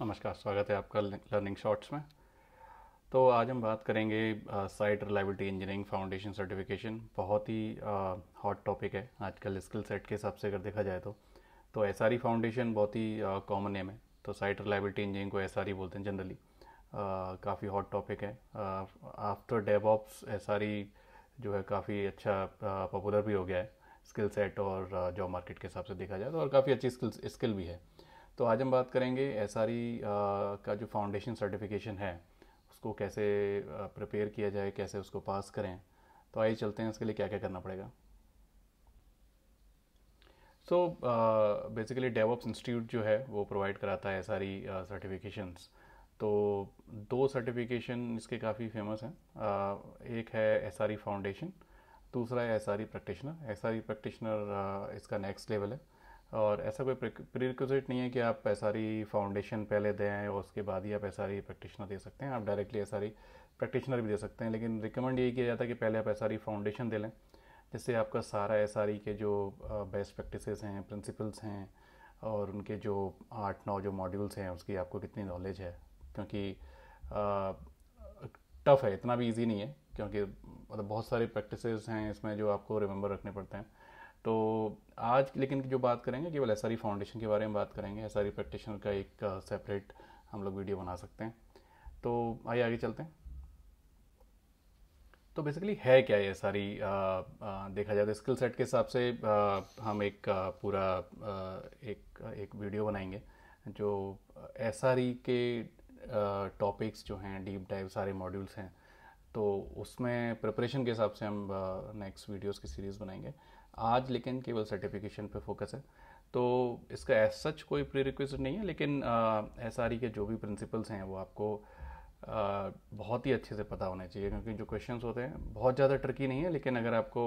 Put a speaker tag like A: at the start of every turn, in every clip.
A: नमस्कार स्वागत है आपका लर्निंग शॉर्ट्स में तो आज हम बात करेंगे site reliability engineering foundation certification बहुत ही हॉट टॉपिक है आजकल स्किल सेट के हिसाब से अगर देखा जाए तो तो एस आर फाउंडेशन बहुत ही कॉमन नेम है तो साइट रिलायबिलिटी इंजीनियरिंग को एस e बोलते हैं जनरली काफ़ी हॉट टॉपिक है आफ्टर ऑप्स एस जो है काफ़ी अच्छा पॉपुलर भी हो गया है स्किल सेट और जॉब मार्केट के हिसाब से देखा जाए तो और काफ़ी अच्छी स्किल स्किल भी है तो आज हम बात करेंगे एस e, का जो फाउंडेशन सर्टिफिकेशन है उसको कैसे प्रिपेयर किया जाए कैसे उसको पास करें तो आइए चलते हैं उसके लिए क्या क्या करना पड़ेगा सो बेसिकली डेवॉप्स इंस्टीट्यूट जो है वो प्रोवाइड कराता है एस आर सर्टिफिकेशंस तो दो सर्टिफिकेशन इसके काफ़ी फेमस हैं uh, एक है एस फाउंडेशन e दूसरा है S R E practitioner S R E practitioner इसका नेक्स्ट लेवल है और ऐसा कोई प्रीरिक्विजिट नहीं है कि आप एस फाउंडेशन पहले दें और उसके बाद ही आप एस प्रैक्टिशनर दे सकते हैं आप डायरेक्टली एस प्रैक्टिशनर भी दे सकते हैं लेकिन रिकमेंड यही किया जाता है कि पहले आप एस फाउंडेशन दे लें जिससे आपका सारा एस के जो बेस्ट प्रैक्टिसेस हैं प्रिंसिपल्स हैं और उनके जो आठ नौ जो मॉड्यूल्स हैं उसकी आपको कितनी नॉलेज है क्योंकि टफ़ है इतना भी इजी नहीं है क्योंकि मतलब बहुत सारे प्रैक्टिसेस हैं इसमें जो आपको रिमेंबर रखने पड़ते हैं तो आज लेकिन जो बात करेंगे केवल एस फाउंडेशन e के बारे में बात करेंगे एस प्रैक्टिशन e का एक सेपरेट हम लोग वीडियो बना सकते हैं तो आइए आगे चलते हैं तो बेसिकली है क्या ये सारी आ, आ, देखा जाए तो स्किल सेट के हिसाब से आ, हम एक आ, पूरा आ, एक एक वीडियो बनाएंगे जो एस e के टॉपिक्स जो हैं डीप डाइव सारे मॉड्यूल्स हैं तो उसमें प्रिपरेशन के हिसाब से हम नेक्स्ट वीडियोस की सीरीज़ बनाएंगे आज लेकिन केवल सर्टिफिकेशन पे फोकस है तो इसका एज सच कोई रिक्वेस्ट नहीं है लेकिन एस आर e के जो भी प्रिंसिपल्स हैं वो आपको आ, बहुत ही अच्छे से पता होने चाहिए क्योंकि जो क्वेश्चंस होते हैं बहुत ज़्यादा ट्रकी नहीं है लेकिन अगर आपको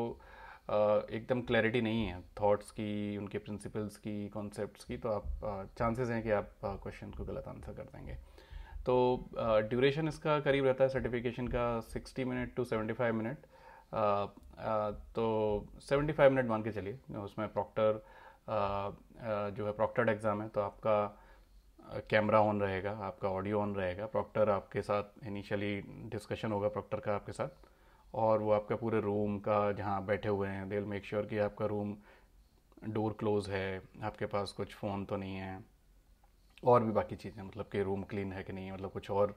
A: एकदम क्लैरिटी नहीं है थॉट्स की उनके प्रिंसिपल्स की कॉन्सेप्ट की तो आप चांसेस हैं कि आप क्वेश्चन को गलत आंसर कर देंगे तो ड्यूरेशन इसका करीब रहता है सर्टिफिकेशन का sixty minute to five minute तो 75 मिनट मान के चलिए उसमें प्रॉक्टर जो है प्रॉक्टर्ड एग्ज़ाम है तो आपका कैमरा ऑन रहेगा आपका ऑडियो ऑन रहेगा प्रॉक्टर आपके साथ इनिशियली डिस्कशन होगा प्रॉक्टर का आपके साथ और वो आपका पूरे रूम का जहाँ बैठे हुए हैं दे मेक श्योर कि आपका रूम डोर क्लोज है आपके पास कुछ फ़ोन तो नहीं है और भी बाकी चीज़ें मतलब कि रूम क्लीन है कि नहीं मतलब कुछ और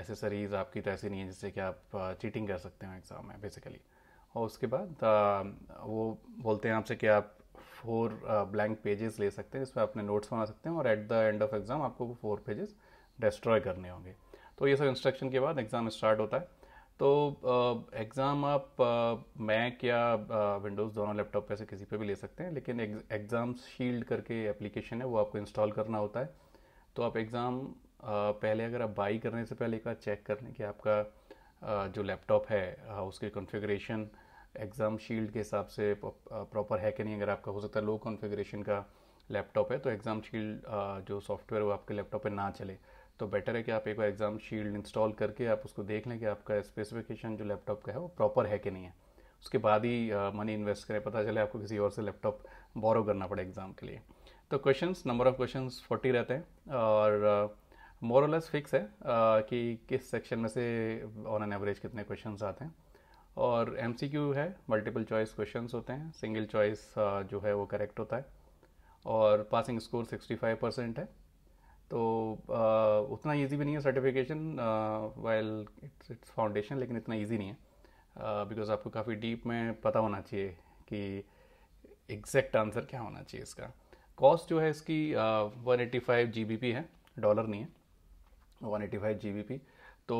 A: एसेसरीज़ आपकी तो ऐसी नहीं है जिससे कि आप चीटिंग कर सकते हो एग्ज़ाम में बेसिकली और उसके बाद वो बोलते हैं आपसे कि आप फोर ब्लैंक पेजेस ले सकते हैं जिसमें अपने नोट्स बना सकते हैं और at the end of exam आपको वो फोर पेजेस डिस्ट्रॉय करने होंगे तो ये सब इंस्ट्रक्शन के बाद एग्ज़ाम स्टार्ट होता है तो एग्ज़ाम आप मैक या विंडोज़ दोनों लैपटॉप पे से किसी पे भी ले सकते हैं लेकिन एग्ज़ाम शील्ड करके एप्लीकेशन है वो आपको इंस्टॉल करना होता है तो आप एग्ज़ाम पहले अगर आप बाई करने से पहले एक बार चेक कर लें कि आपका जो लैपटॉप है उसके कॉन्फ़िगरेशन एग्ज़ाम शील्ड के हिसाब से प्रॉपर है कि नहीं अगर आपका हो सकता है लो कॉन्फ़िगरेशन का लैपटॉप है तो एग्ज़ाम शील्ड जो सॉफ्टवेयर वो आपके लैपटॉप पे ना चले तो बेटर है कि आप एक बार एग्ज़ाम शील्ड इंस्टॉल करके आप उसको देख लें कि आपका स्पेसिफिकेशन जो लैपटॉप का है वो प्रॉपर है कि नहीं है उसके बाद ही मनी इन्वेस्ट करें पता चले आपको किसी और से लैपटॉप बोरो करना पड़े एग्ज़ाम के लिए तो questions number of questions forty रहते हैं और मोरलेस फिक्स है uh, कि किस सेक्शन में से ऑन एन एवरेज कितने क्वेश्चंस आते हैं और एम है मल्टीपल चॉइस क्वेश्चन होते हैं सिंगल चॉइस uh, जो है वो करेक्ट होता है और पासिंग स्कोर 65 परसेंट है तो uh, उतना इजी भी नहीं है certification while it's it's foundation लेकिन इतना इजी नहीं है बिकॉज uh, आपको काफ़ी डीप में पता होना चाहिए कि एग्जैक्ट आंसर क्या होना चाहिए इसका कॉस्ट जो है इसकी वन एट्टी फाइव है डॉलर नहीं है वन एट्टी फाइव तो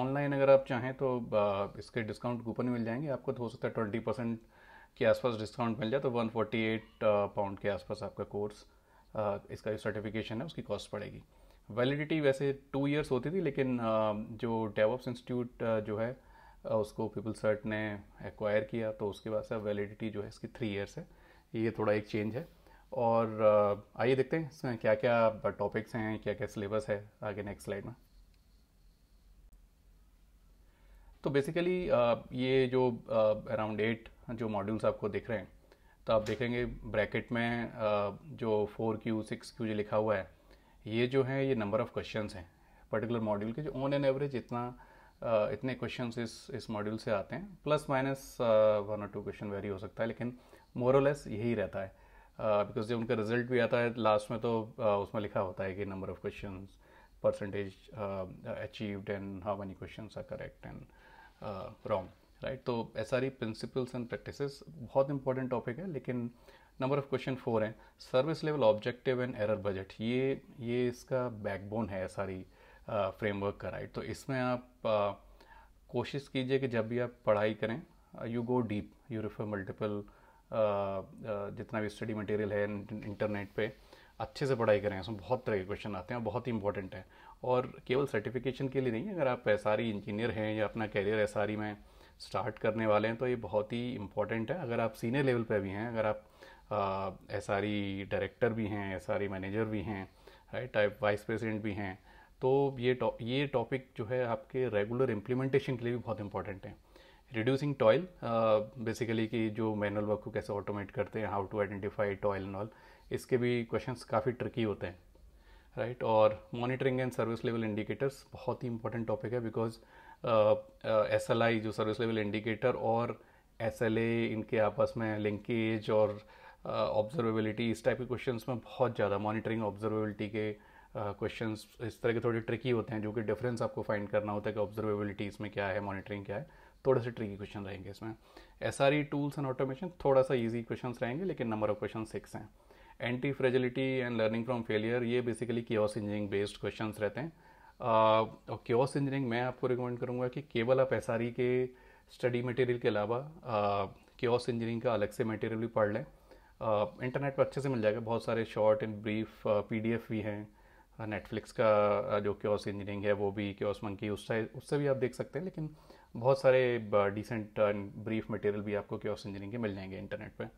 A: ऑनलाइन अगर आप चाहें तो आ, इसके डिस्काउंट कूपन मिल जाएंगे आपको तो हो सकता है ट्वेंटी परसेंट के आसपास डिस्काउंट मिल जाए तो वन फोर्टी एट पाउंड के आसपास आपका कोर्स आ, इसका जो सर्टिफिकेशन है उसकी कॉस्ट पड़ेगी वैलिडिटी वैसे टू इयर्स होती थी लेकिन आ, जो डेवॉप्स इंस्टीट्यूट जो है उसको पीपल सर्ट ने एक्वायर किया तो उसके बाद से वैलिडिटी जो है इसकी थ्री ईयर्स है ये थोड़ा एक चेंज है और आइए देखते हैं इसमें क्या क्या टॉपिक्स हैं क्या क्या सिलेबस है आगे नेक्स्ट स्लाइड में तो बेसिकली uh, ये जो अराउंड uh, एट जो मॉड्यूल्स आपको दिख रहे हैं तो आप देखेंगे ब्रैकेट में uh, जो फोर क्यू सिक्स क्यू जो लिखा हुआ है ये जो है ये नंबर ऑफ़ क्वेश्चन हैं पर्टिकुलर मॉड्यूल के जो ऑन एन एवरेज इतना इतने क्वेश्चन इस इस मॉड्यूल से आते हैं प्लस माइनस वन और टू क्वेश्चन वेरी हो सकता है लेकिन मोरलेस यही रहता है बिकॉज जब उनका रिजल्ट भी आता है लास्ट में तो uh, उसमें लिखा होता है कि number of question percentage achieved and how many question are correct and wrong uh, right तो S R E principles and practice बहुत इंपॉर्टेंट टॉपिक है लेकिन नंबर ऑफ क्वेश्चन फोर हैं service level objective and error budget ये ये इसका backbone है S R E framework का राइट तो इसमें आप uh, कोशिश कीजिए कि जब भी आप पढ़ाई करें you go deep you refer multiple जितना भी स्टडी मटेरियल है इंटरनेट पे अच्छे से पढ़ाई करें इसमें बहुत तरह के क्वेश्चन आते हैं बहुत ही इंपॉर्टेंट है और केवल सर्टिफिकेशन के लिए नहीं अगर आप एस इंजीनियर हैं या अपना कैरियर एस में स्टार्ट करने वाले हैं तो ये बहुत ही इंपॉर्टेंट है अगर आप सीनियर लेवल पर भी हैं अगर आप एस डायरेक्टर भी हैं एस मैनेजर भी हैं राइट टाइप वाइस प्रेसिडेंट भी हैं तो ये टॉ ये टॉपिक जो है आपके रेगुलर इम्प्लीमेंटेशन के लिए भी बहुत इंपॉर्टेंट है रिड्यूसिंग टॉयल बेसिकली कि जो मैनुअल वर्क को कैसे ऑटोमेट करते हैं how to identify toil and all इसके भी क्वेश्चंस काफ़ी ट्रिकी होते हैं राइट और monitoring and service level indicators बहुत ही इंपॉर्टेंट टॉपिक है बिकॉज एस एल आई जो सर्विस लेवल इंडिकेटर और एस एल ए इनके आपस में लिंकेज और ऑब्जर्वेबिलिटी uh, इस टाइप के क्वेश्चन में बहुत ज़्यादा मॉनिटरिंग ऑब्जर्वेबिलिटी के क्वेश्चन uh, इस तरह के थोड़े ट्रिकी होते हैं जो कि डिफरेंस आपको फाइंड करना होता है कि ऑब्जर्वेबिलिटी इसमें क्या है मॉनिटरिंग क्या है थोड़े से ट्रिकी क्वेश्चन रहेंगे इसमें S R E tools and automation थोड़ा सा ईजी क्वेश्चन रहेंगे लेकिन नंबर ऑफ क्वेश्चन सिक्स हैं anti fragility and learning from failure ये basically chaos engineering based question रहते हैं uh, और क्योस इंजीनियरिंग मैं आपको रिकमेंड करूँगा कि केवल आप एस e के स्टडी मटेरियल के अलावा क्योस uh, इंजीनियरिंग का अलग से मटेरियल भी पढ़ लें इंटरनेट uh, पर अच्छे से मिल जाएगा बहुत सारे शॉर्ट एंड ब्रीफ एफ भी हैं नेटफ्लिक्स का जो क्योस इंजीनियरिंग है वो भी क्योस मंकी उससे उससे भी आप देख सकते हैं लेकिन बहुत सारे डिसेंट एंड ब्रीफ मटेरियल भी आपको क्योस इंजीनियरिंग के मिल जाएंगे इंटरनेट पर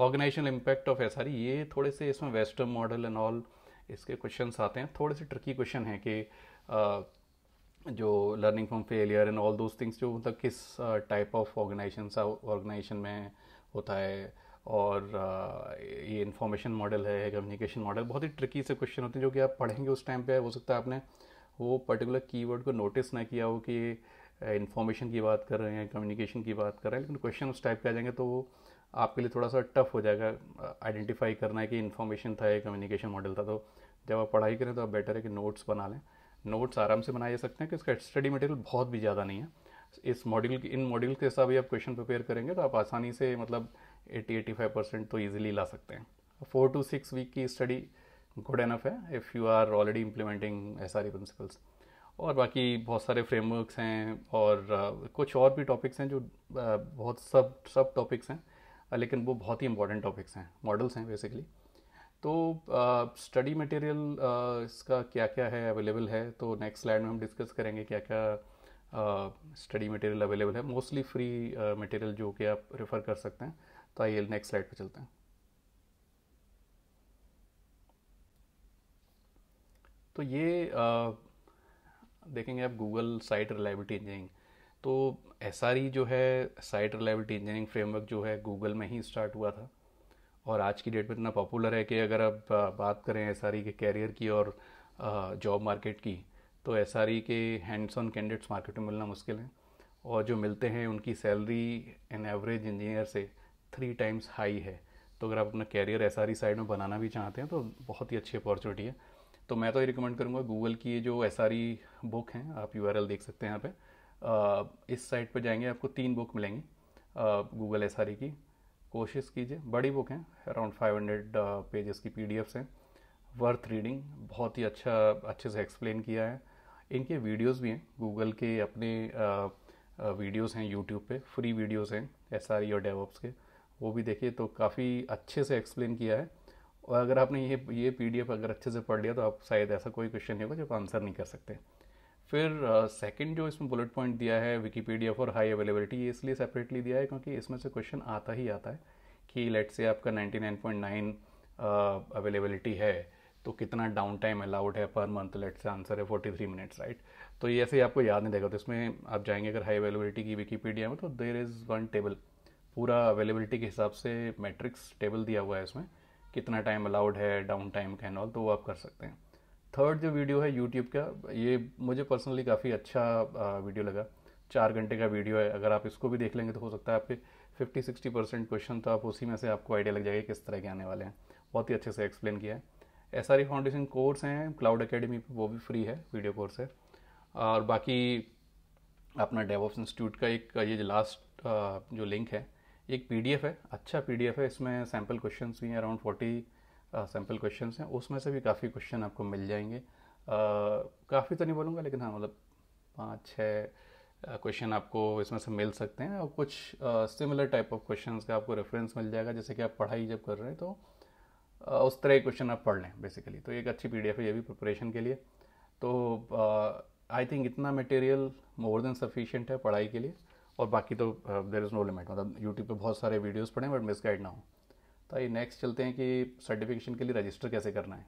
A: ऑर्गेनाइजेशनल इम्पैक्ट ऑफ एस ये थोड़े से इसमें वेस्टर्न मॉडल एंड ऑल इसके क्वेश्चन आते हैं थोड़े से ट्रिकी क्वेश्चन हैं कि जो learning from failure and all those things जो मतलब किस टाइप ऑफ ऑर्गेनाइजेशन ऑर्गेनाइजेशन में होता है और ये इन्फॉर्मेशन मॉडल है कम्युनिकेशन मॉडल बहुत ही ट्रिकी से क्वेश्चन होते हैं जो कि आप पढ़ेंगे उस टाइम पे हो सकता है आपने वो पर्टिकुलर कीवर्ड को नोटिस ना किया हो कि इन्फॉर्मेशन की बात कर रहे हैं कम्युनिकेशन की बात कर रहे हैं लेकिन क्वेश्चन उस टाइप के आ जाएंगे तो वो आपके लिए थोड़ा सा टफ हो जाएगा आइडेंटिफाई करना है कि इन्फॉर्मेशन था या कम्युनिकेशन मॉडल था तो जब आप पढ़ाई करें तो आप बेटर है कि नोट्स बना लें नोट्स आराम से बनाए जा सकते हैं कि इसका स्टडी मटेरियल बहुत भी ज़्यादा नहीं है इस मॉड्यूल इन मॉड्यूल के हिसाब ही आप क्वेश्चन प्रिपेयर करेंगे तो आप आसानी से मतलब एटी फाइव परसेंट तो ईजिली ला सकते हैं फोर टू सिक्स वीक की स्टडी गुड एनफ है if you are already implementing S R principles और बाकी बहुत सारे फ्रेमवर्क्स हैं और कुछ और भी टॉपिक्स हैं जो बहुत सब सब टॉपिक्स हैं लेकिन वो बहुत ही इंपॉर्टेंट टॉपिक्स हैं मॉडल्स हैं बेसिकली तो स्टडी मटेरियल इसका क्या क्या है अवेलेबल है तो नेक्स्ट स्लाइड में हम डिस्कस करेंगे क्या क्या स्टडी मटेरियल अवेलेबल है मोस्टली फ्री मटेरियल जो कि आप रेफ़र कर सकते हैं तो आइए नेक्स्ट स्लाइड पर चलते हैं तो ये uh, देखेंगे आप गूगल साइट रिलायबिलिटी इंजीनियरिंग तो एस e जो है साइट रिलायबिलिटी इंजीनियरिंग फ्रेमवर्क जो है गूगल में ही स्टार्ट हुआ था और आज की डेट में इतना पॉपुलर है कि अगर आप बात करें एस e के कैरियर की और जॉब मार्केट की तो एस e के हैंड्स ऑन कैंडिडेट्स मार्केट में मिलना मुश्किल है और जो मिलते हैं उनकी सैलरी एन एवरेज इंजीनियर से थ्री टाइम्स हाई है तो अगर आप अपना कैरियर एस साइड में बनाना भी चाहते हैं तो बहुत ही अच्छी अपॉर्चुनिटी है तो मैं तो ये रिकमेंड करूँगा गूगल की जो एस बुक हैं आप यू देख सकते हैं यहाँ पर इस साइट पर जाएंगे आपको तीन बुक मिलेंगी गूगल एस e की कोशिश कीजिए बड़ी बुक हैं अराउंड 500 पेजेस की पी हैं वर्थ रीडिंग बहुत ही अच्छा अच्छे से एक्सप्लेन किया है इनके वीडियोस भी हैं गूगल के अपने वीडियोस हैं यूट्यूब पे फ्री वीडियोस हैं एस e और डेवॉप्स के वो भी देखिए तो काफ़ी अच्छे से एक्सप्लेन किया है और अगर आपने ये ये पीडीएफ अगर अच्छे से पढ़ लिया तो आप शायद ऐसा कोई क्वेश्चन नहीं होगा जो आप आंसर नहीं कर सकते फिर सेकंड uh, जो इसमें बुलेट पॉइंट दिया है विकीपीडिया फॉर हाई अवेलेबिलिटी ये इसलिए सेपरेटली दिया है क्योंकि इसमें से क्वेश्चन आता ही आता है कि लेट से आपका 99.9 अवेलेबिलिटी uh, है तो कितना डाउन टाइम अलाउड है पर मंथ लेट से आंसर है 43 मिनट्स राइट तो ये ऐसे ही आपको याद नहीं देगा तो इसमें आप जाएंगे अगर हाई अवेलेबिलिटी की विकीपीडिया में तो देर इज़ वन टेबल पूरा अवेलेबिलिटी के हिसाब से मैट्रिक्स टेबल दिया हुआ है इसमें कितना टाइम अलाउड है डाउन टाइम कैन ऑल तो वो आप कर सकते हैं थर्ड जो वीडियो है यूट्यूब का ये मुझे पर्सनली काफ़ी अच्छा वीडियो लगा चार घंटे का वीडियो है अगर आप इसको भी देख लेंगे तो हो सकता है आपके फिफ्टी सिक्सटी परसेंट क्वेश्चन तो आप उसी में से आपको आइडिया लग जाएगा किस तरह के आने वाले हैं बहुत ही अच्छे से एक्सप्लेन किया है एस आर फाउंडेशन कोर्स हैं क्लाउड अकेडमी पर वो भी फ्री है वीडियो कोर्स है और बाकी अपना डेवॉप्स इंस्टीट्यूट का एक ये जो लास्ट जो लिंक है एक पी है अच्छा पी है इसमें सैम्पल क्वेश्चन भी हैं अराउंड फोर्टी सैम्पल क्वेश्चन हैं उसमें से भी काफ़ी क्वेश्चन आपको मिल जाएंगे काफ़ी तो नहीं बोलूँगा लेकिन हाँ मतलब पाँच छः क्वेश्चन आपको इसमें से मिल सकते हैं और कुछ सिमिलर टाइप ऑफ क्वेश्चन का आपको रेफरेंस मिल जाएगा जैसे कि आप पढ़ाई जब कर रहे हैं तो आ, उस तरह के क्वेश्चन आप पढ़ लें बेसिकली तो एक अच्छी पी है ये भी प्रिपरेशन के लिए तो आई थिंक इतना मटेरियल मोर देन सफिशियंट है पढ़ाई के लिए और बाकी तो देर इज़ नो लिमिट मतलब यूट्यूब पे बहुत सारे वीडियोस पढ़ें बट मिसगाइड ना हो तो ये नेक्स्ट चलते हैं कि सर्टिफिकेशन के लिए रजिस्टर कैसे करना है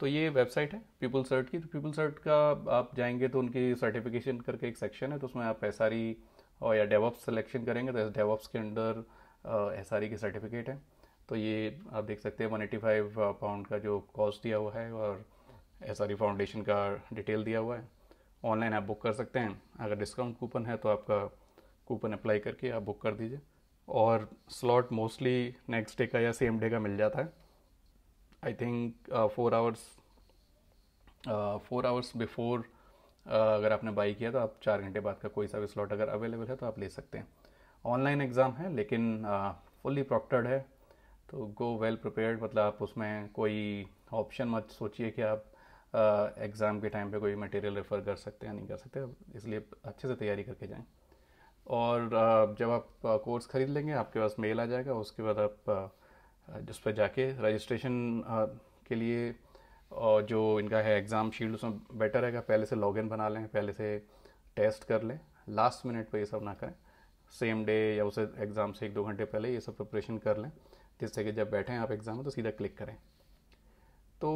A: तो ये वेबसाइट है पीपल सर्ट की तो पीपल सर्ट का आप जाएंगे तो उनकी सर्टिफिकेशन करके एक सेक्शन है तो उसमें आप एस e और या डेवॉप्स सिलेक्शन करेंगे तो डेवॉप्स के अंडर एस e के सर्टिफिकेट हैं तो ये आप देख सकते हैं वन एटी फाइव पाउंड का जो कॉस्ट दिया हुआ है और एस फाउंडेशन e का डिटेल दिया हुआ है ऑनलाइन आप बुक कर सकते हैं अगर डिस्काउंट कूपन है तो आपका कूपन अप्लाई करके आप बुक कर दीजिए और स्लॉट मोस्टली नेक्स्ट डे का या सेम डे का मिल जाता है I think four hours four hours before अगर आपने बाई किया तो आप चार घंटे बाद का कोई सा भी स्लॉट अगर अवेलेबल है तो आप ले सकते हैं ऑनलाइन एग्ज़ाम है लेकिन फुल्ली uh, प्रॉक्टर्ड है तो गो वेल प्रिपेयर्ड मतलब आप उसमें कोई ऑप्शन मत सोचिए कि आप एग्ज़ाम uh, के टाइम पे कोई मटेरियल रेफ़र कर सकते हैं नहीं कर सकते इसलिए अच्छे से तैयारी करके जाएं और जब आप कोर्स ख़रीद लेंगे आपके पास मेल आ जाएगा उसके बाद आप जिस पर जाके रजिस्ट्रेशन के लिए और जो इनका है एग्ज़ाम शील्ड उसमें बेटर रहेगा पहले से लॉगिन बना लें पहले से टेस्ट कर लें लास्ट मिनट पर ये सब ना करें सेम डे या उसे एग्ज़ाम से एक दो घंटे पहले ये सब प्रिपरेशन कर लें जिससे कि जब बैठें आप एग्ज़ाम में तो सीधा क्लिक करें तो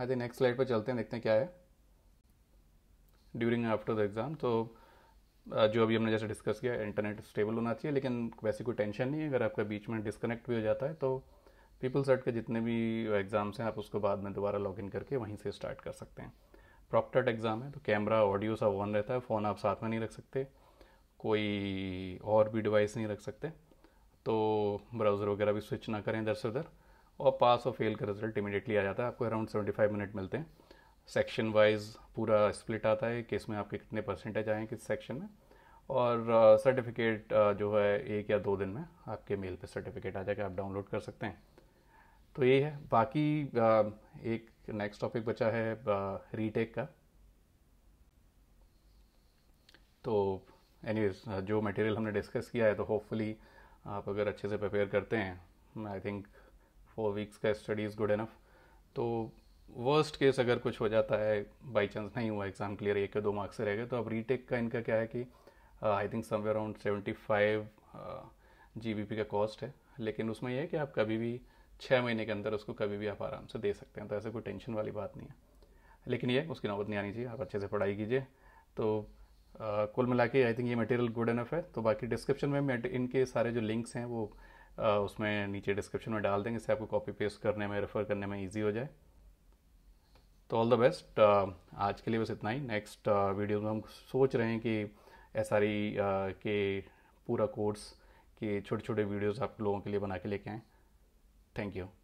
A: आई थिंक नेक्स्ट स्लाइड पर चलते हैं देखते हैं क्या है ड्यूरिंग आफ्टर द एग्ज़ाम तो जो अभी हमने जैसे डिस्कस किया इंटरनेट स्टेबल होना चाहिए लेकिन वैसे कोई टेंशन नहीं है अगर आपका बीच में डिस्कनेक्ट भी हो जाता है तो पीपल सेट के जितने भी एग्ज़ाम्स हैं आप उसको बाद में दोबारा लॉग इन करके वहीं से स्टार्ट कर सकते हैं प्रॉक्टर्ट एग्ज़ाम है तो कैमरा ऑडियो सब ऑन रहता है फ़ोन आप साथ में नहीं रख सकते कोई और भी डिवाइस नहीं रख सकते तो ब्राउज़र वगैरह भी स्विच ना करें इधर से उधर और पास और फेल का रिजल्ट इमीडिएटली आ जाता है आपको अराउंड सेवेंटी फाइव मिनट मिलते हैं सेक्शन वाइज पूरा स्प्लिट आता है कि इसमें आपके कितने परसेंटेज आए हैं किस सेक्शन में और सर्टिफिकेट uh, uh, जो है एक या दो दिन में आपके मेल पे सर्टिफिकेट आ जाएगा आप डाउनलोड कर सकते हैं तो ये है बाकी uh, एक नेक्स्ट टॉपिक बचा है रीटेक uh, का तो एनी uh, जो मटेरियल हमने डिस्कस किया है तो होपफुली आप अगर अच्छे से प्रिपेयर करते हैं आई थिंक फोर वीक्स का स्टडी इज़ गुड इनफ तो वर्स्ट केस अगर कुछ हो जाता है बाई चांस नहीं हुआ एग्ज़ाम क्लियर एक या दो मार्क्स से रह गए तो अब रीटेक का इनका क्या है कि I think somewhere around seventy five G B P का कॉस्ट है लेकिन उसमें यह है कि आप कभी भी छः महीने के अंदर उसको कभी भी आप आराम से दे सकते हैं तो ऐसे कोई टेंशन वाली बात नहीं है लेकिन ये उसकी नौबत नहीं आनी चाहिए आप अच्छे से पढ़ाई कीजिए तो uh, कुल मिला के आई थिंक ये मटेरियल गुड इनफ है तो बाकी डिस्क्रिप्शन में इनके सारे जो लिंक्स हैं वो uh, उसमें नीचे डिस्क्रिप्शन में डाल देंगे इससे आपको कॉपी पेस्ट करने में रेफ़र करने में ईजी हो जाए तो ऑल द बेस्ट आज के लिए बस इतना ही नेक्स्ट वीडियो uh, में हम सोच रहे हैं कि एस आर ई के पूरा कोर्स के छोटे छोटे वीडियोस आप लोगों के लिए बना के लेके आएँ थैंक यू